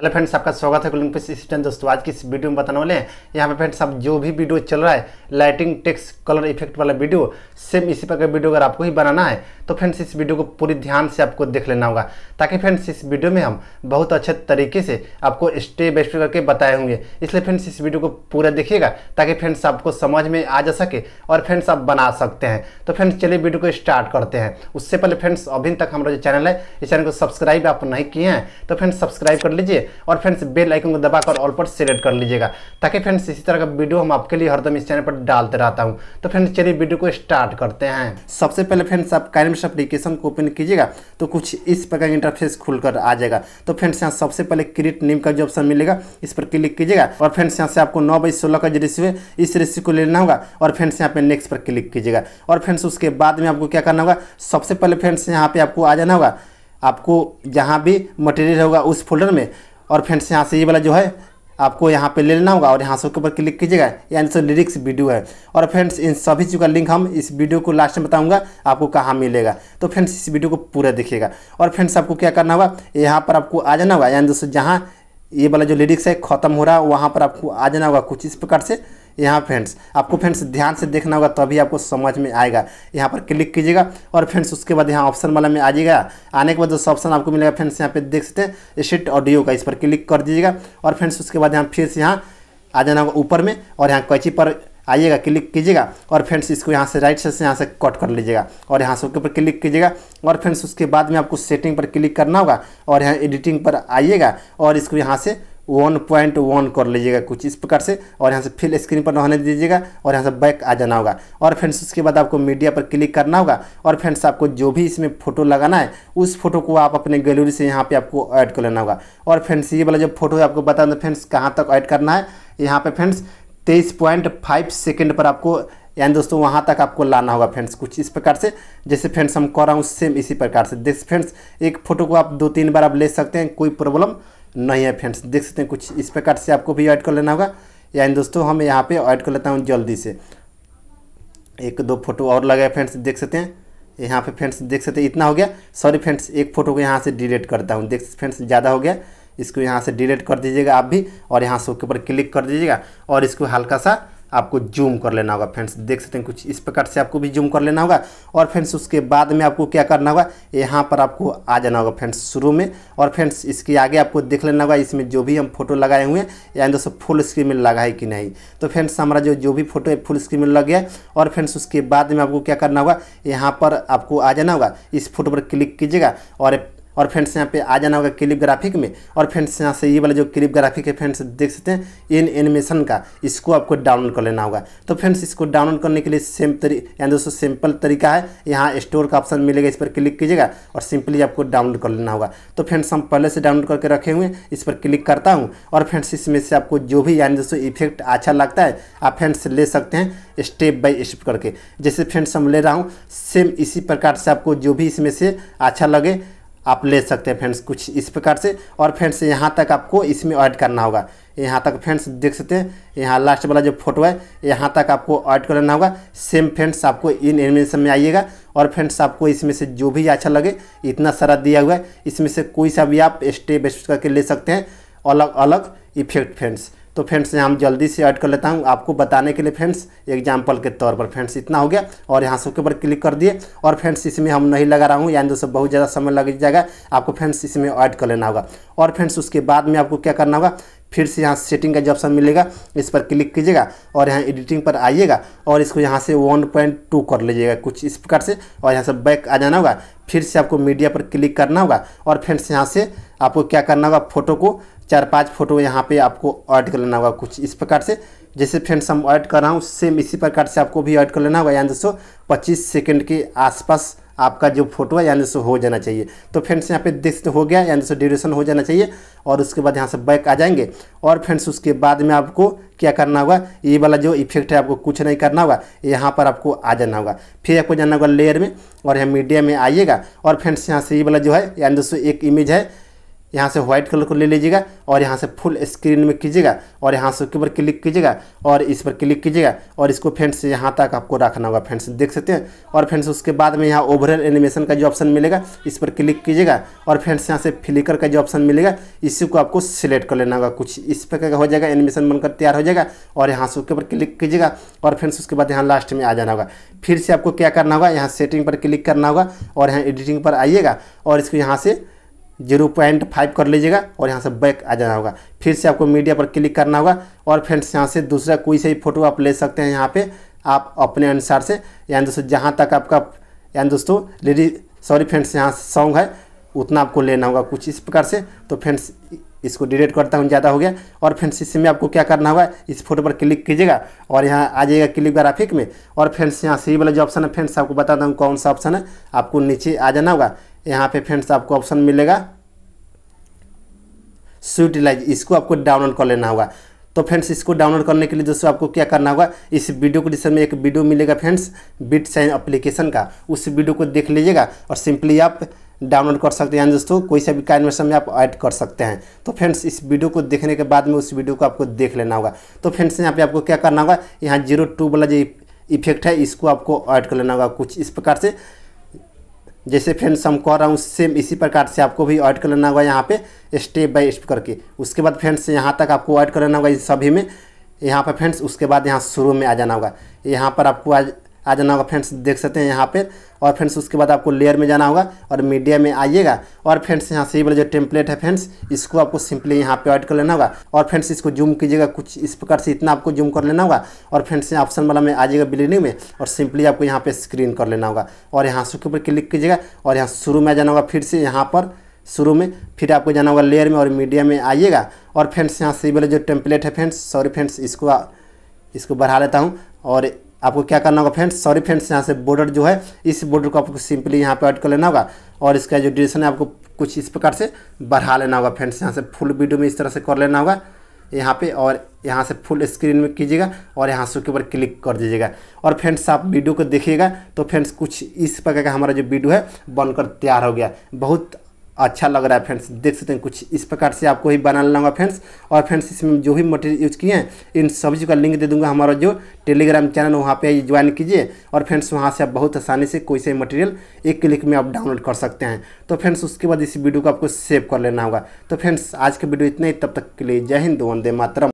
hello friends आपका स्वागत है ओलंपिक्स स्टूडेंट दोस्तों आज की इस वीडियो में बताने वाले हैं यहाँ पे फ्रेंड्स आप जो भी वीडियो चल रहा है लाइटिंग टेक्स कलर इफेक्ट वाला वीडियो सेम इसी प्रकार वीडियो अगर आपको ही बनाना है तो फ्रेंड्स इस वीडियो को पूरी ध्यान से आपको देख लेना होगा ताकि फ्रेंड्स इस वीडियो में हम बहुत अच्छे तरीके से आपको स्टेप बाई स्टेप करके बताए होंगे इसलिए फ्रेंड्स इस वीडियो को पूरा देखिएगा ताकि फ्रेंड्स आपको समझ में आ जा सके और फ्रेंड्स आप बना सकते हैं तो फ्रेंड्स चलिए वीडियो को स्टार्ट करते हैं उससे पहले फ्रेंड्स अभी तक हमारा जो चैनल है इस चैनल को सब्सक्राइब आप नहीं किए हैं तो फ्रेंड्स सब्सक्राइब कर लीजिए और फ्रेंड्स बेल आइकन को दबाकर ऑल पर सेलेक्ट कर लीजिएगा ताकि फ्रेंड्स इसी तरह का वीडियो हम आपके लिए हरदम इस चैनल पर डालते रहता हूँ तो फ्रेंड्स चलिए वीडियो को स्टार्ट करते हैं सबसे पहले फ्रेंड्स आप कैन फ्रेंड्स अप्लीकेशन को ओपन कीजिएगा तो कुछ इस प्रकार का इंटरफेस खुलकर आ जाएगा तो फ्रेंड्स यहाँ सबसे पहले क्रिएट नेम का जो ऑप्शन मिलेगा इस पर क्लिक कीजिएगा और फ्रेंड्स यहाँ से आपको नौ बाई सोलह का जो रेसिव है इस रेसिव को लेना होगा और फ्रेंड्स यहाँ पे नेक्स्ट पर क्लिक कीजिएगा और फ्रेंड्स उसके बाद में आपको क्या करना होगा सबसे पहले फ्रेंड्स यहाँ पे आपको आ जाना होगा आपको जहाँ भी मटेरियल होगा उस फोल्डर में और फ्रेंड्स यहाँ से ये वाला जो है आपको यहाँ पे ले लेना होगा और यहाँ से उसके ऊपर क्लिक कीजिएगा यानी सो लिरिक्स वीडियो है और फ्रेंड्स इन सभी चीज़ का लिंक हम इस वीडियो को लास्ट में बताऊंगा आपको कहाँ मिलेगा तो फ्रेंड्स इस वीडियो को पूरा देखिएगा और फ्रेंड्स आपको क्या करना होगा यहाँ पर आपको आ जाना होगा यानी दोस्तों जहाँ ये वाला जो लिरिक्स है ख़त्म हो रहा है वहाँ पर आपको आ जाना होगा कुछ इस प्रकार से यहाँ फ्रेंड्स आपको फ्रेंड्स ध्यान से देखना होगा तभी आपको समझ में आएगा यहाँ पर क्लिक कीजिएगा और फ्रेंड्स उसके बाद यहाँ ऑप्शन वाला में आ जाएगा आने के बाद जो ऑप्शन आपको मिलेगा फ्रेंड्स यहाँ पे देख सकते हैं स्टेट ऑडियो का इस पर क्लिक कर दीजिएगा और फ्रेंड्स उसके बाद यहाँ फिर से यहाँ आ जाना होगा ऊपर में और यहाँ कैची पर आइएगा क्लिक कीजिएगा और फ्रेंड्स इसको यहाँ से राइट साइड से यहाँ से कट कर लीजिएगा और यहाँ से उसके ऊपर क्लिक कीजिएगा और फ्रेंड्स उसके बाद में आपको सेटिंग पर क्लिक करना होगा और यहाँ एडिटिंग पर आइएगा और इसको यहाँ से वन पॉइंट वन कर लीजिएगा कुछ इस प्रकार से और यहाँ से फिल स्क्रीन पर रहने दीजिएगा और यहाँ से बैक आ जाना होगा और फ्रेंड्स उसके बाद आपको मीडिया पर क्लिक करना होगा और फ्रेंड्स आपको जो भी इसमें फोटो लगाना है उस फोटो को आप अपने गैलरी से यहाँ पे आपको ऐड कर लेना होगा और फ्रेंड्स ये वाला जो फोटो है आपको बता दें फ्रेंड्स कहाँ तक ऐड करना है यहाँ पर फ्रेंड्स तेईस पॉइंट फाइव सेकेंड पर आपको यानी दोस्तों वहाँ तक आपको लाना होगा फ्रेंड्स कुछ इस प्रकार से जैसे फ्रेंड्स हम कर रहा हूँ सेम इसी प्रकार से देख फ्रेंड्स एक फ़ोटो को आप दो तीन बार आप ले सकते हैं कोई प्रॉब्लम नहीं है फ्रेंड्स देख सकते हैं कुछ इस प्रकार से आपको भी ऐड कर लेना होगा यानी दोस्तों हम यहाँ पे ऐड कर लेता हूँ जल्दी से एक दो फोटो और लगाए फ्रेंड्स देख सकते हैं यहाँ पे फ्रेंड्स देख सकते हैं इतना हो गया सॉरी फ्रेंड्स एक फ़ोटो को यहाँ से डिलीट करता हूँ देख फ्रेंड्स ज़्यादा हो गया इसको यहाँ से डिलीट कर दीजिएगा आप भी और यहाँ से उसके ऊपर क्लिक कर दीजिएगा और इसको हल्का सा आपको जूम कर लेना होगा फ्रेंड्स देख सकते हैं कुछ इस प्रकार से आपको भी जूम कर लेना होगा और फ्रेंड्स उसके बाद में आपको क्या करना होगा यहाँ पर आपको आ जाना होगा फ्रेंड्स शुरू में और फ्रेंड्स इसके आगे आपको देख लेना होगा इसमें जो भी हम फोटो लगाए हुए हैं यानी दोस्तों फुल स्क्रीन में लगा है कि नहीं तो फ्रेंड्स हमारा जो जो भी फोटो है फुल स्क्रीन में लग गया और फ्रेंड्स उसके बाद में आपको क्या करना होगा यहाँ पर आपको आ जाना होगा इस फोटो पर क्लिक कीजिएगा और और फ्रेंड्स यहाँ पे आ जाना होगा क्लिप ग्राफिक में और फ्रेंड्स यहाँ से ये वाला जो क्लिप ग्राफिक है फ्रेंड्स देख सकते हैं इन एनिमेशन का इसको आपको डाउनलोड कर लेना होगा तो फ्रेंड्स इसको डाउनलोड करने के लिए सेम तरी यानी दोस्तों सिंपल तरीका है यहाँ स्टोर का ऑप्शन मिलेगा इस पर क्लिक कीजिएगा और सिंपली आपको डाउनलोड कर लेना होगा तो फ्रेंड्स हम पहले से डाउनलोड करके रखे हुए हैं इस पर क्लिक करता हूँ और फ्रेंड्स इसमें से आपको जो भी यानी दोस्तों इफेक्ट अच्छा लगता है आप फ्रेंड्स ले सकते हैं स्टेप बाई स्टेप करके जैसे फ्रेंड्स हम ले रहा हूँ सेम इसी प्रकार से आपको जो भी इसमें से अच्छा लगे आप ले सकते हैं फ्रेंड्स कुछ इस प्रकार से और फ्रेंड्स यहाँ तक आपको इसमें ऐड करना होगा यहाँ तक फ्रेंड्स देख सकते हैं यहाँ लास्ट वाला जो फोटो है यहाँ तक आपको ऐड करना होगा सेम फ्रेंड्स आपको इन एनिमेशन में आइएगा और फ्रेंड्स आपको इसमें से जो भी अच्छा लगे इतना सारा दिया हुआ है इसमें से कोई सा भी आप स्टेप स्टेप करके ले सकते हैं अलग अलग इफेक्ट फ्रेंड्स तो फ्रेंड्स यहाँ जल्दी से ऐड कर लेता हूँ आपको बताने के लिए फ्रेंड्स एग्जाम्पल के तौर पर फ्रेंड्स इतना हो गया और यहाँ से के ऊपर क्लिक कर दिए और फ्रेंड्स इसमें हम नहीं लगा रहा हूँ यानी दोस्तों बहुत ज़्यादा समय लग जाएगा आपको फ्रेंड्स इसमें ऐड कर लेना होगा और फ्रेंड्स उसके बाद में आपको क्या करना होगा फिर से यहाँ सेटिंग का जब्सन मिलेगा इस पर क्लिक कीजिएगा और यहाँ एडिटिंग पर आइएगा और इसको यहाँ से टू कर लीजिएगा कुछ इस प्रकार से और यहाँ से बैक आ जाना होगा फिर से आपको मीडिया पर क्लिक करना होगा और फ्रेंड्स यहाँ से आपको क्या करना होगा फोटो को चार पांच फोटो यहाँ पे आपको ऐड कर लेना होगा कुछ इस प्रकार से जैसे फ्रेंड्स हम ऐड कर रहा हूँ सेम इसी प्रकार से आपको भी ऐड कर लेना होगा यानी दोस्तों पच्चीस सेकेंड के आसपास आपका जो फोटो है यानी दोस्तों हो जाना चाहिए तो फ्रेंड्स यहाँ पे देख तो हो गया यानी दोस्तों ड्यूरेशन हो जाना चाहिए और उसके बाद यहाँ से बैक आ जाएंगे और फ्रेंड्स उसके बाद में आपको क्या करना होगा ये वाला जो इफेक्ट है आपको कुछ नहीं करना होगा यहाँ पर आपको आ जाना होगा फिर आपको जाना होगा लेयर में और यहाँ मीडिया में आइएगा और फ्रेंड्स यहाँ से ये वाला जो है यानी दोस्तों एक इमेज है यहाँ से व्हाइट कलर को ले लीजिएगा और यहाँ से फुल स्क्रीन में कीजिएगा और यहाँ से ऊपर क्लिक कीजिएगा और इस पर क्लिक कीजिएगा और इसको फ्रेंड्स यहाँ तक आपको रखना होगा फ्रेंड्स देख सकते हैं और फ्रेंड्स उसके बाद में यहाँ ओवरऑल एनिमेशन का जो ऑप्शन मिलेगा इस पर क्लिक कीजिएगा और फ्रेंड्स यहाँ से फ्लिकर का जो ऑप्शन मिलेगा इसी को आपको सिलेक्ट कर लेना होगा कुछ इस प्रकार का हो जाएगा एनिमेशन बनकर तैयार हो जाएगा और यहाँ से ऊपर क्लिक कीजिएगा और फ्रेंड्स उसके बाद यहाँ लास्ट में आ जाना होगा फिर से आपको क्या करना होगा यहाँ सेटिंग पर क्लिक करना होगा और यहाँ एडिटिंग पर आइएगा और इसको यहाँ से जीरो पॉइंट फाइव कर लीजिएगा और यहाँ से बैक आ जाना होगा फिर से आपको मीडिया पर क्लिक करना होगा और फ्रेंड्स यहाँ से दूसरा कोई से भी फ़ोटो आप ले सकते हैं यहाँ पे आप अपने अनुसार से यानी दोस्तों जहाँ तक आपका यानी दोस्तों लेडी सॉरी फ्रेंड्स यहाँ सॉन्ग है उतना आपको लेना होगा कुछ इस प्रकार से तो फ्रेंड्स इसको डिलीट करता हूँ ज़्यादा हो गया और फ्रेंड्स इसमें आपको क्या करना होगा इस फोटो पर क्लिक कीजिएगा और यहाँ आ जाएगा क्लिक ग्राफिक में और फ्रेंड्स यहाँ सी वाला जो ऑप्शन है फ्रेंड्स आपको बताता हूँ कौन सा ऑप्शन है आपको नीचे आ जाना होगा यहाँ पे फ्रेंड्स आपको ऑप्शन मिलेगा स्वीटिलाइज इसको आपको डाउनलोड कर लेना होगा तो फ्रेंड्स इसको डाउनलोड करने के लिए दोस्तों आपको क्या करना होगा इस वीडियो को जिसमें एक वीडियो मिलेगा फ्रेंड्स बिट साइन अप्लीकेशन का उस वीडियो को देख लीजिएगा और सिंपली आप डाउनलोड कर सकते हैं दोस्तों कोई सा भी का में आप ऐड कर सकते हैं तो फ्रेंड्स इस वीडियो को देखने के बाद में उस वीडियो को आपको देख लेना होगा तो फ्रेंड्स यहाँ पे आपको क्या करना होगा यहाँ जीरो टू वाला जो इफेक्ट है इसको आपको ऐड कर लेना होगा कुछ इस प्रकार से जैसे फ्रेंड्स हम कह रहा हूँ सेम इसी प्रकार से आपको भी ऐड कर लेना होगा यहाँ पे स्टेप बाय स्टेप करके उसके बाद फ्रेंड्स यहाँ तक आपको ऐड कर लेना होगा इन सभी में यहाँ पर फ्रेंड्स उसके बाद यहाँ शुरू में आ जाना होगा यहाँ पर आपको आज आ जाना होगा फ्रेंड्स देख सकते हैं यहाँ पर और फ्रेंड्स उसके बाद आपको लेयर में जाना होगा और मीडिया में आइएगा और फ्रेंड्स यहाँ से ये वाला जो टेम्पलेट है फ्रेंड्स इसको आपको सिंपली यहाँ पे ऐड कर लेना होगा और फ्रेंड्स इसको जूम कीजिएगा कुछ इस प्रकार से इतना आपको जूम कर लेना होगा और फ्रेंड्स यहाँ ऑप्शन वाला में आ जाएगा बिल्डिंग में और सिंपली आपको यहाँ पर स्क्रीन कर लेना होगा और यहाँ से ऊपर क्लिक कीजिएगा और यहाँ शुरू में आ जाना होगा फिर से यहाँ पर शुरू में फिर आपको जाना होगा लेयर में और मीडिया में आइएगा और फ्रेंड्स यहाँ से वाला जो टेम्पलेट है फ्रेंड्स सॉरी फ्रेंड्स इसको इसको बढ़ा लेता हूँ और आपको क्या करना होगा फ्रेंड्स सॉरी फ्रेंड्स यहाँ से बॉर्डर जो है इस बॉर्डर को आपको सिंपली यहाँ पे ऐड कर लेना होगा और इसका जो ड्यूरेशन है आपको कुछ इस प्रकार से बढ़ा लेना होगा फ्रेंड्स यहाँ से फुल वीडियो में इस तरह से कर लेना होगा यहाँ पे और यहाँ से फुल स्क्रीन में कीजिएगा और यहाँ से उसके ऊपर क्लिक कर दीजिएगा और फ्रेंड्स आप वीडियो को देखिएगा तो फ्रेंड्स कुछ इस प्रकार का हमारा जो वीडियो है बनकर तैयार हो गया बहुत अच्छा लग रहा है फ्रेंड्स देख सकते हैं कुछ इस प्रकार से आपको ही बना लेना होगा फ्रेंड्स और फ्रेंड्स इसमें जो भी मटेरियल यूज किए हैं इन सभी का लिंक दे दूंगा हमारा जो टेलीग्राम चैनल वहाँ पे ज्वाइन कीजिए और फ्रेंड्स वहाँ से आप बहुत आसानी से कोई से मटेरियल एक क्लिक में आप डाउनलोड कर सकते हैं तो फ्रेंड्स उसके बाद इस वीडियो को आपको सेव कर लेना होगा तो फ्रेंड्स आज का वीडियो इतना ही तब तक के लिए जय हिंद वंदे मातरम